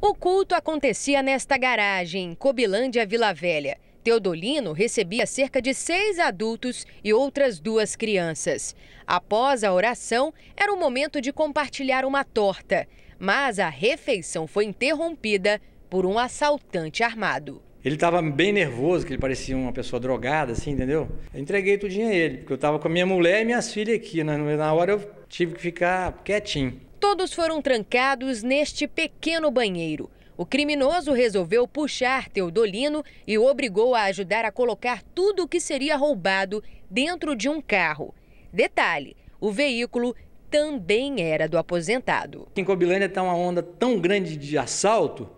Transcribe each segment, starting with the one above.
O culto acontecia nesta garagem, em Cobilândia Vila Velha. Teodolino recebia cerca de seis adultos e outras duas crianças. Após a oração, era o momento de compartilhar uma torta, mas a refeição foi interrompida por um assaltante armado. Ele estava bem nervoso, que ele parecia uma pessoa drogada, assim, entendeu? Eu entreguei tudinho a ele, porque eu estava com a minha mulher e minhas filhas aqui. Né? Na hora eu tive que ficar quietinho. Todos foram trancados neste pequeno banheiro. O criminoso resolveu puxar Teodolino e o obrigou a ajudar a colocar tudo o que seria roubado dentro de um carro. Detalhe: o veículo também era do aposentado. Em Cobilândia está uma onda tão grande de assalto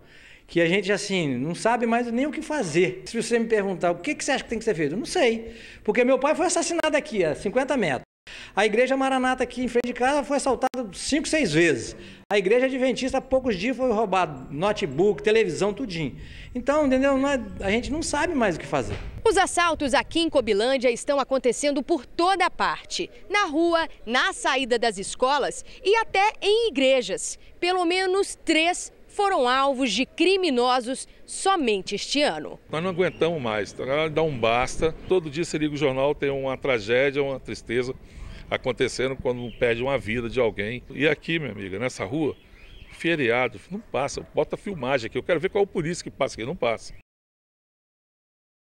que a gente assim não sabe mais nem o que fazer. Se você me perguntar o que, que você acha que tem que ser feito, eu não sei. Porque meu pai foi assassinado aqui, a 50 metros. A igreja Maranata aqui em frente de casa foi assaltada cinco, seis vezes. A igreja adventista, há poucos dias, foi roubada notebook, televisão, tudinho. Então, entendeu? É- a gente não sabe mais o que fazer. Os assaltos aqui em Cobilândia estão acontecendo por toda parte. Na rua, na saída das escolas e até em igrejas. Pelo menos três foram alvos de criminosos somente este ano. Nós não aguentamos mais, tá? dá um basta. Todo dia você liga o jornal, tem uma tragédia, uma tristeza acontecendo quando perde uma vida de alguém. E aqui, minha amiga, nessa rua, feriado, não passa, bota filmagem aqui, eu quero ver qual é polícia que passa aqui, não passa.